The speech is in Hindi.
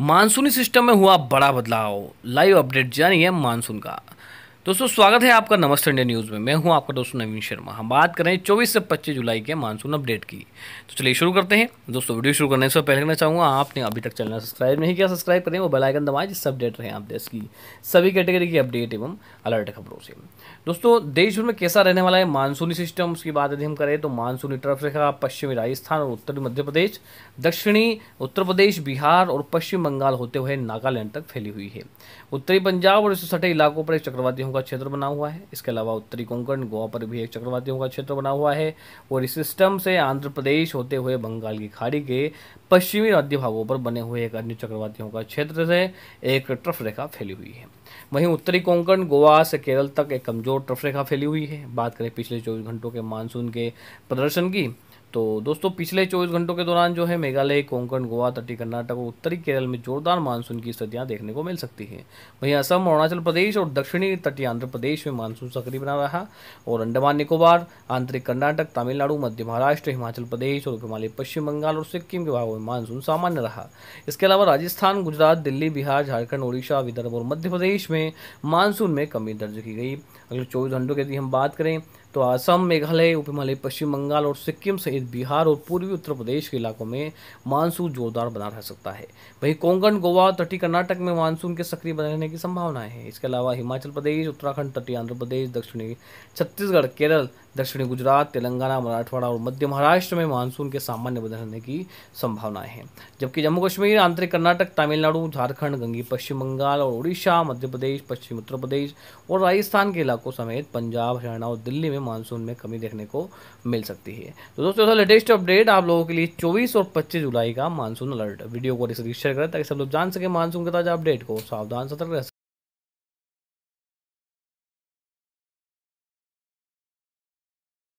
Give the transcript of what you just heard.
मानसूनी सिस्टम में हुआ बड़ा बदलाव लाइव अपडेट जानिए मानसून का दोस्तों स्वागत है आपका नमस्ते इंडिया न्यूज़ में मैं हूं आपका दोस्त नवीन शर्मा हम बात करें चौबीस से पच्चीस जुलाई के मानसून अपडेट की तो चलिए शुरू करते हैं दोस्तों वीडियो शुरू करने से पहले करना चाहूँगा आपने अभी तक चैनल सब्सक्राइब नहीं किया सब्सक्राइब करें वो बेलाइकन दबाएं जिससे अपडेट रहे आप देश की सभी कैटेगरी की अपडेट एवं अलर्ट खबरों से दोस्तों देश भर में कैसा रहने वाला है मानसूनी सिस्टम उसकी बात यदि हम करें तो मानसूनी तरफ रेखा पश्चिमी राजस्थान और उत्तरी मध्य प्रदेश दक्षिणी उत्तर प्रदेश बिहार और पश्चिम बंगाल होते हुए नागालैंड तक फैली हुई है उत्तरी पंजाब और इससे सटे इलाकों पर एक चक्रवाती का क्षेत्र बना हुआ है इसके अलावा उत्तरी कोंकण गोवा पर भी एक चक्रवातियों का क्षेत्र बना हुआ है और इस सिस्टम से आंध्र प्रदेश होते हुए बंगाल की खाड़ी के पश्चिमी मध्य भागों पर बने हुए एक अन्य चक्रवातियों का क्षेत्र से एक ट्रफ रेखा फैली हुई है वहीं उत्तरी कोंकण गोवा से केरल तक एक कमजोर ट्रफ रेखा फैली हुई है बात करें पिछले चौबीस घंटों के मानसून के प्रदर्शन की तो दोस्तों पिछले 24 घंटों के दौरान जो है मेघालय कोंकण गोवा तटीय कर्नाटक और उत्तरी केरल में जोरदार मानसून की स्थितियां देखने को मिल सकती हैं वहीं असम अरुणाचल प्रदेश और दक्षिणी तटीय आंध्र प्रदेश में मानसून सक्रिय बना रहा और अंडमान निकोबार आंतरिक कर्नाटक तमिलनाडु मध्य महाराष्ट्र हिमाचल प्रदेश और हिमालय पश्चिम बंगाल और सिक्किम के भागों में मानसून सामान्य रहा इसके अलावा राजस्थान गुजरात दिल्ली बिहार झारखंड उड़ीसा विदर्भ और मध्य प्रदेश में मानसून में कमी दर्ज की गई अगले चौबीस घंटों के यदि हम बात करें तो असम मेघालय उपमालय पश्चिम बंगाल और सिक्किम सहित बिहार और पूर्वी उत्तर प्रदेश के इलाकों में मानसून जोरदार बना रह सकता है वहीं कोंकण गोवा और तटीय कर्नाटक में मानसून के सक्रिय बने रहने की संभावना है इसके अलावा हिमाचल प्रदेश उत्तराखंड तटीय आंध्र प्रदेश दक्षिणी छत्तीसगढ़ केरल दक्षिणी गुजरात तेलंगाना मराठवाड़ा और मध्य महाराष्ट्र में मानसून के सामान्य बने रहने की संभावना है जबकि जम्मू कश्मीर आंतरिक कर्नाटक तमिलनाडु झारखंड गंगी पश्चिम बंगाल और उड़ीसा मध्य प्रदेश पश्चिम उत्तर प्रदेश और राजस्थान के इलाकों समेत पंजाब हरियाणा और दिल्ली में मानसून में कमी देखने को मिल सकती है तो दोस्तों तो लेटेस्ट अपडेट आप लोगों के लिए चौबीस और पच्चीस जुलाई का मानसून अलर्ट वीडियो को शेयर करें ताकि सब लोग जान सके मानसून के ताजा अपडेट को सावधान सतर्क